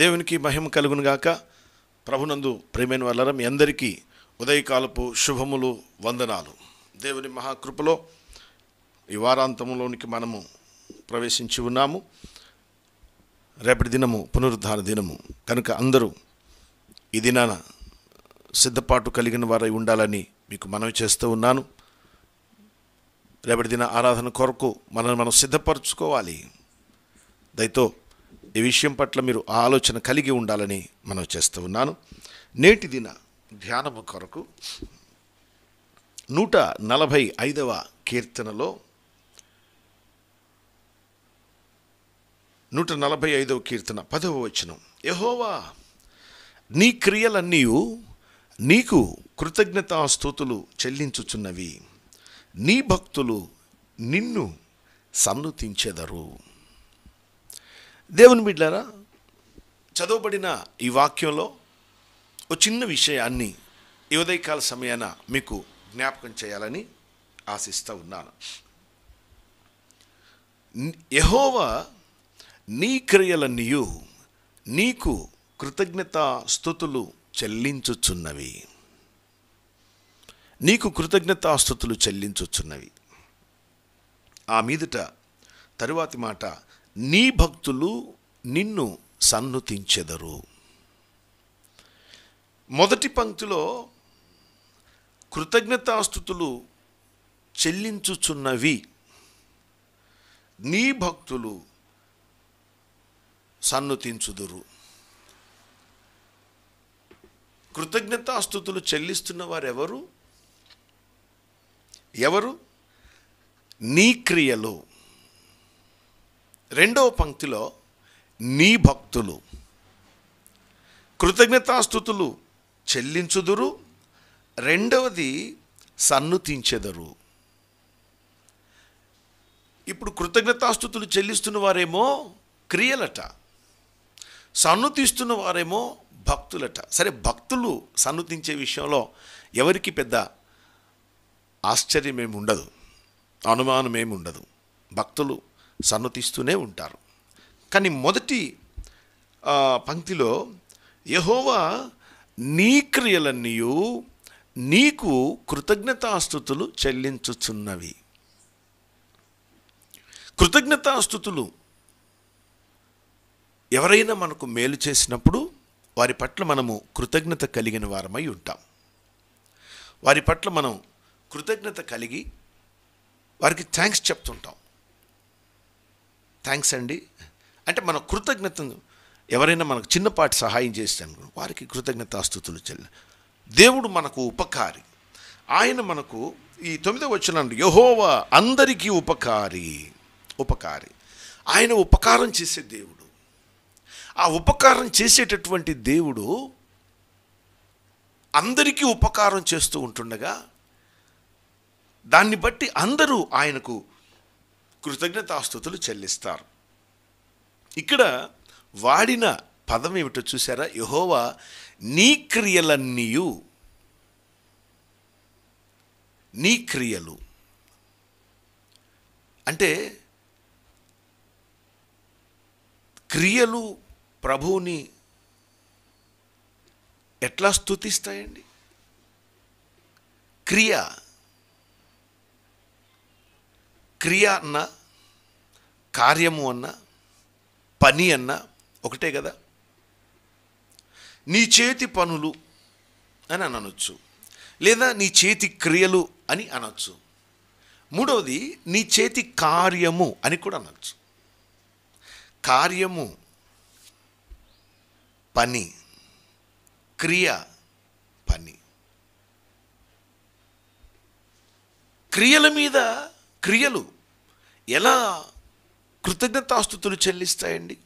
దేవునికి మహిమ కలుగునుగాక ప్రభునందు ప్రేమైన వల్లరం మీ అందరికీ ఉదయకాలపు శుభములు వందనాలు దేవుని మహాకృపలో ఈ వారాంతంలోనికి మనము ప్రవేశించి ఉన్నాము రేపటి దినము పునరుద్ధార దినము కనుక అందరూ ఈ దినాన సిద్ధపాటు కలిగిన వారై ఉండాలని మీకు మనవి చేస్తూ ఉన్నాను రేపటి దిన ఆరాధన కొరకు మనల్ని మనం సిద్ధపరచుకోవాలి దయతో ఈ విషయం పట్ల మీరు ఆలోచన కలిగి ఉండాలని మనం చేస్తూ ఉన్నాను నేటి దిన ధ్యానము కొరకు నూట నలభై ఐదవ కీర్తనలో నూట నలభై ఐదవ కీర్తన పదవ వచనం యహోవా నీ క్రియలన్నీ నీకు కృతజ్ఞతాస్థుతులు చెల్లించుచున్నవి నీ భక్తులు నిన్ను సన్నుతించెదరు దేవుని బిడ్డారా చదవబడిన ఈ వాక్యంలో ఓ చిన్న విషయాన్ని ఈ సమయాన మీకు జ్ఞాపకం చేయాలని ఆశిస్తూ ఉన్నాను యహోవా నీ క్రియలన్నీయు నీకు కృతజ్ఞత స్థుతులు చెల్లించుచున్నవి నీకు కృతజ్ఞతాస్థుతులు చెల్లించుచున్నవి ఆ మీదుట తరువాతి మాట నీ భక్తులు నిన్ను సన్నుతించెదరు మొదటి పంక్తిలో కృతజ్ఞతాస్థుతులు చెల్లించుచున్నవి నీ భక్తులు సన్నుతించుదురు కృతజ్ఞతాస్థుతులు చెల్లిస్తున్న వారెవరు ఎవరు నీ క్రియలు రెండవ పంక్తిలో నీ భక్తులు కృతజ్ఞతాస్థుతులు చెల్లించుదురు రెండవది సన్నుతించెదరు ఇప్పుడు కృతజ్ఞతాస్థుతులు చెల్లిస్తున్న వారేమో క్రియలట సన్నుతిస్తున్న వారేమో భక్తులట సరే భక్తులు సన్నుతించే విషయంలో ఎవరికి పెద్ద ఆశ్చర్యం ఏమి ఉండదు అనుమానం ఏమి ఉండదు భక్తులు సన్నతిస్తూనే ఉంటారు కానీ మొదటి పంక్తిలో యహోవా నీ క్రియలన్నీ నీకు కృతజ్ఞతాస్థుతులు చెల్లించుచున్నవి కృతజ్ఞతాస్థుతులు ఎవరైనా మనకు మేలు చేసినప్పుడు వారి పట్ల మనము కృతజ్ఞత కలిగిన వారమై ఉంటాం వారి పట్ల మనం కృతజ్ఞత కలిగి వారికి థ్యాంక్స్ చెప్తుంటాం థ్యాంక్స్ అండి అంటే మన కృతజ్ఞత ఎవరైనా మనకు చిన్నపాటి సహాయం చేస్తే వారికి కృతజ్ఞత ఆస్తుతులు చెల్ల దేవుడు మనకు ఉపకారి ఆయన మనకు ఈ తొమ్మిదో వచ్చిన యహోవ అందరికీ ఉపకారి ఉపకారి ఆయన ఉపకారం చేసే దేవుడు ఆ ఉపకారం చేసేటటువంటి దేవుడు అందరికీ ఉపకారం చేస్తూ ఉంటుండగా దాన్ని బట్టి అందరూ ఆయనకు కృతజ్ఞతాస్థుతులు చెల్లిస్తారు ఇక్కడ వాడిన పదం ఏమిటో చూసారా యహోవా నీ క్రియలన్నీయు నీ క్రియలు అంటే క్రియలు ప్రభువుని ఎట్లా స్థుతిస్తాయండి క్రియ క్రియ అన్న కార్యము అన్న పని అన్న ఒకటే కదా నీ చేతి పనులు అని అనొచ్చు లేదా నీ చేతి క్రియలు అని అనొచ్చు మూడవది నీ చేతి కార్యము అని కూడా అనొచ్చు కార్యము పని క్రియ పని క్రియల మీద క్రియలు ఎలా కృతజ్ఞతాస్థుతులు చెల్లిస్తాయండి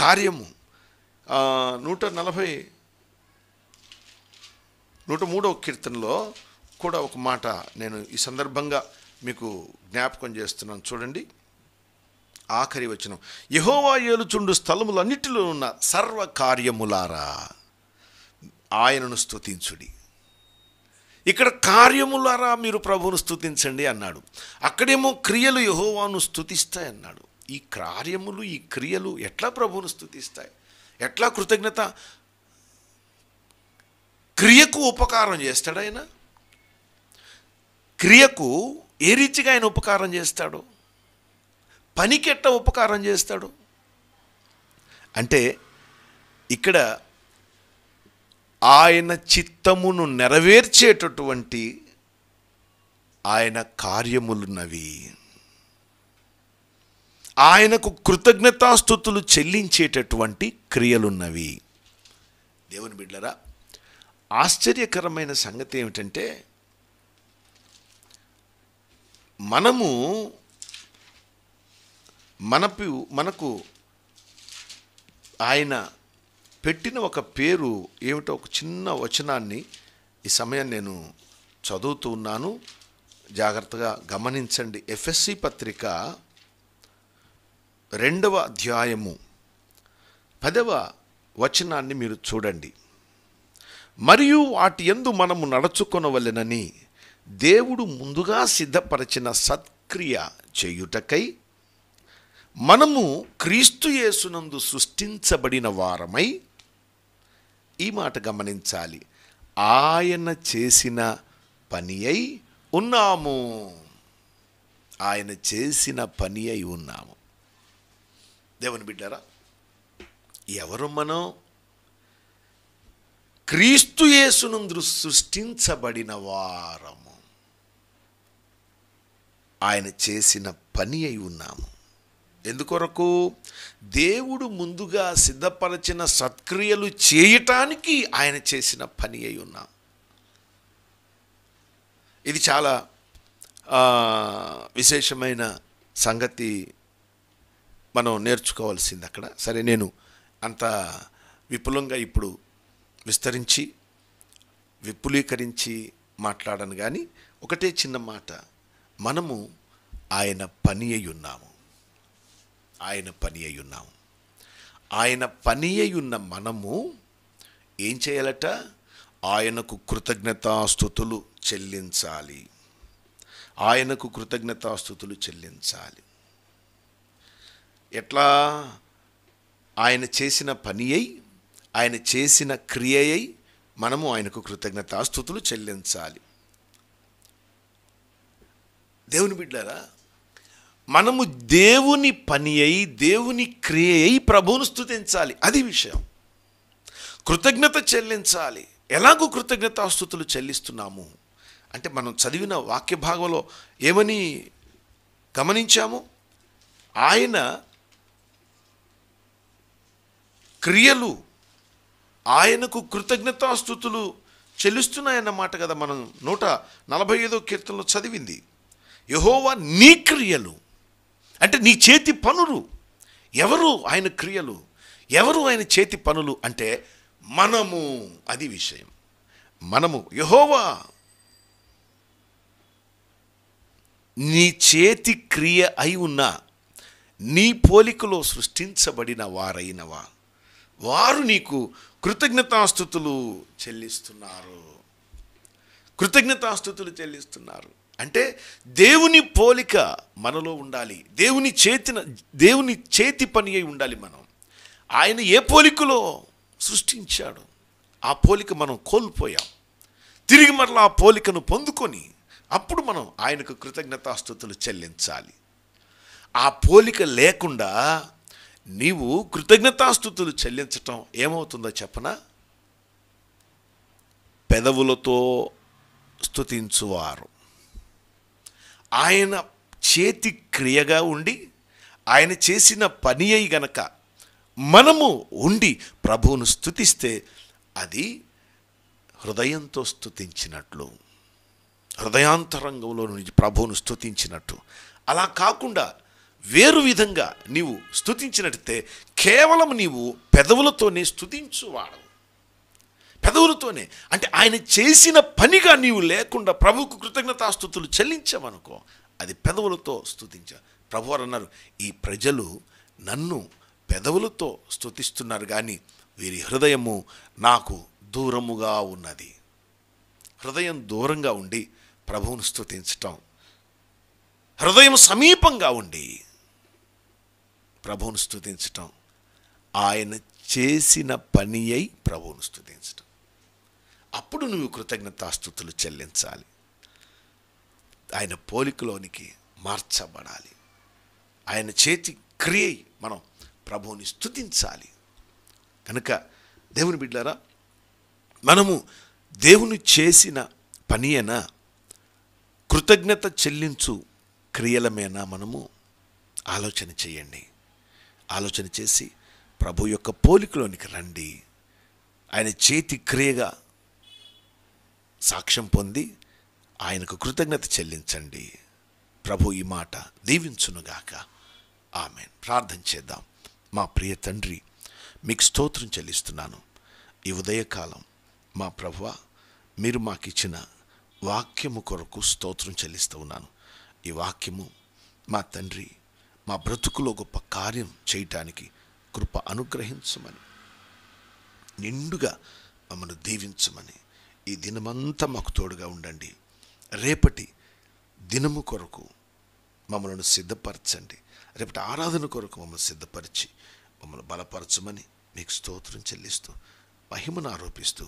కార్యము నూట నలభై నూట మూడవ కీర్తనలో కూడా ఒక మాట నేను ఈ సందర్భంగా మీకు జ్ఞాపకం చేస్తున్నాను చూడండి ఆఖరి వచనం యహోవా ఏలుచుండు స్థలములన్నిటిలో ఉన్న సర్వకార్యములారా ఆయనను స్థుతించుడి ఇక్కడ కార్యములారా మీరు ప్రభువును స్థుతించండి అన్నాడు అక్కడేమో క్రియలు యహోవాను స్థుతిస్తాయి అన్నాడు ఈ కార్యములు ఈ క్రియలు ఎట్లా ప్రభువును స్థుతిస్తాయి ఎట్లా కృతజ్ఞత క్రియకు ఉపకారం చేస్తాడు ఆయన క్రియకు ఏ రీతిగా ఆయన ఉపకారం చేస్తాడు పనికి ఎట్లా ఉపకారం చేస్తాడు అంటే ఇక్కడ ఆయన చిత్తమును నెరవేర్చేటటువంటి ఆయన కార్యములున్నవి ఆయనకు కృతజ్ఞతాస్థుతులు చెల్లించేటటువంటి క్రియలున్నవి దేవుని బిడ్డరా ఆశ్చర్యకరమైన సంగతి ఏమిటంటే మనము మనపు మనకు ఆయన పెట్టిన ఒక పేరు ఏమిటో ఒక చిన్న వచనాన్ని ఈ సమయం నేను చదువుతూ ఉన్నాను జాగ్రత్తగా గమనించండి ఎఫ్ఎస్సి పత్రిక రెండవ అధ్యాయము పదవ వచనాన్ని మీరు చూడండి మరియు వాటి ఎందు మనము నడుచుకొనవలెనని దేవుడు ముందుగా సిద్ధపరిచిన సత్క్రియ చేయుటకై మనము క్రీస్తు యేసునందు సృష్టించబడిన వారమై ఈ మాట గమనించాలి ఆయన చేసిన పని అయి ఉన్నాము ఆయన చేసిన పని అయి ఉన్నాము దేవుని బిడ్డారా ఎవరు మనం క్రీస్తు యేసునందు సృష్టించబడిన వారము ఆయన చేసిన పని అయి ఉన్నాము ఎందుకొరకు దేవుడు ముందుగా సిద్ధపరచిన సత్క్రియలు చేయటానికి ఆయన చేసిన పని అయి ఉన్నాం ఇది చాలా విశేషమైన సంగతి మనం నేర్చుకోవాల్సింది అక్కడ సరే నేను అంత విపులంగా ఇప్పుడు విస్తరించి విపులీకరించి మాట్లాడను కానీ ఒకటే చిన్న మాట మనము ఆయన పని అయి ఉన్నాము ఆయన పని అయ్యున్నాము ఆయన పని అయ్యున్న మనము ఏం చేయాలట ఆయనకు కృతజ్ఞతాస్థుతులు చెల్లించాలి ఆయనకు కృతజ్ఞతాస్థుతులు చెల్లించాలి ఎట్లా ఆయన చేసిన పని అయి ఆయన చేసిన క్రియ అయి మనము ఆయనకు కృతజ్ఞతాస్థుతులు చెల్లించాలి దేవుని బిడ్డారా మనము దేవుని పని అయి దేవుని క్రియ అయి ప్రభువును స్థుతించాలి అది విషయం కృతజ్ఞత చెల్లించాలి ఎలాగో కృతజ్ఞతాస్థుతులు చెల్లిస్తున్నాము అంటే మనం చదివిన వాక్య భాగంలో ఏమని గమనించాము ఆయన క్రియలు ఆయనకు కృతజ్ఞతాస్థుతులు చెల్లిస్తున్నాయన్నమాట కదా మనం నూట నలభై ఐదో కీర్తనలో చదివింది యహోవా నీ క్రియలు అంటే నీ చేతి పనులు ఎవరు ఆయన క్రియలు ఎవరు ఆయన చేతి పనులు అంటే మనము అది విషయం మనము యహోవా నీ చేతి క్రియ అయి ఉన్న నీ పోలికలో సృష్టించబడిన వారైనవా వారు నీకు కృతజ్ఞతాస్థుతులు చెల్లిస్తున్నారు కృతజ్ఞతాస్థుతులు చెల్లిస్తున్నారు అంటే దేవుని పోలిక మనలో ఉండాలి దేవుని చేతిన దేవుని చేతి పని అయి ఉండాలి మనం ఆయన ఏ పోలికలో సృష్టించాడు ఆ పోలిక మనం కోల్పోయాం తిరిగి మరలా ఆ పోలికను పొందుకొని అప్పుడు మనం ఆయనకు కృతజ్ఞతాస్థుతులు చెల్లించాలి ఆ పోలిక లేకుండా నీవు కృతజ్ఞతాస్థుతులు చెల్లించటం ఏమవుతుందో చెప్పనా పెదవులతో స్థుతించువారు ఆయన చేతి క్రియగా ఉండి ఆయన చేసిన పని అయి గనక మనము ఉండి ప్రభువును స్థుతిస్తే అది హృదయంతో స్థుతించినట్లు హృదయాంతరంగంలో నుంచి ప్రభువును స్థుతించినట్టు అలా కాకుండా వేరు విధంగా నీవు స్థుతించినట్టే కేవలం నీవు పెదవులతోనే స్థుతించువాడు పెదవులతోనే అంటే ఆయన చేసిన పనిగా నీవు లేకుండా ప్రభువుకు కృతజ్ఞతాస్థుతులు చెల్లించావనుకో అది పెదవులతో స్థుతించా ప్రభు అన్నారు ఈ ప్రజలు నన్ను పెదవులతో స్థుతిస్తున్నారు కానీ వీరి హృదయము నాకు దూరముగా ఉన్నది హృదయం దూరంగా ఉండి ప్రభువును స్థుతించటం హృదయం సమీపంగా ఉండి ప్రభువును స్థుతించటం ఆయన చేసిన పని అయి ప్రభువును స్థుతించటం అప్పుడు నువ్వు కృతజ్ఞతాస్థుతులు చెల్లించాలి ఆయన పోలికలోనికి మార్చబడాలి ఆయన చేతి క్రియ మనం ప్రభువుని స్థుతించాలి కనుక దేవుని బిడ్డారా మనము దేవుని చేసిన పనియనా కృతజ్ఞత చెల్లించు క్రియలమేనా మనము ఆలోచన చేయండి ఆలోచన చేసి ప్రభు యొక్క పోలికలోనికి రండి ఆయన చేతి క్రియగా సాక్ష్యం పొంది ఆయనకు కృతజ్ఞత చెల్లించండి ప్రభు ఈ మాట దీవించునుగాక ఆమె ప్రార్థన చేద్దాం మా ప్రియ తండ్రి మీకు స్తోత్రం చెల్లిస్తున్నాను ఈ ఉదయకాలం మా ప్రభు మీరు మాకిచ్చిన వాక్యము కొరకు స్తోత్రం చెల్లిస్తూ ఉన్నాను ఈ వాక్యము మా తండ్రి మా బ్రతుకులో గొప్ప కార్యం చేయటానికి కృప అనుగ్రహించమని నిండుగా మమ్మల్ని దీవించమని ఈ దినమంతా మాకు తోడుగా ఉండండి రేపటి దినము కొరకు మమ్మల్ని సిద్ధపరచండి రేపటి ఆరాధన కొరకు మమ్మల్ని సిద్ధపరిచి మమ్మల్ని బలపరచమని మీకు స్తోత్రం చెల్లిస్తూ మహిమను ఆరోపిస్తూ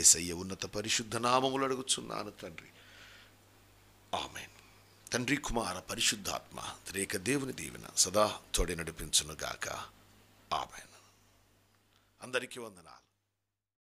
ఏసయ్య ఉన్నత పరిశుద్ధ నామములు అడుగుచున్నాను తండ్రి ఆమె తండ్రి కుమార పరిశుద్ధాత్మ త్రేక దేవుని దీవెన సదా తోడి నడిపించునుగాక ఆమె అందరికీ వందనా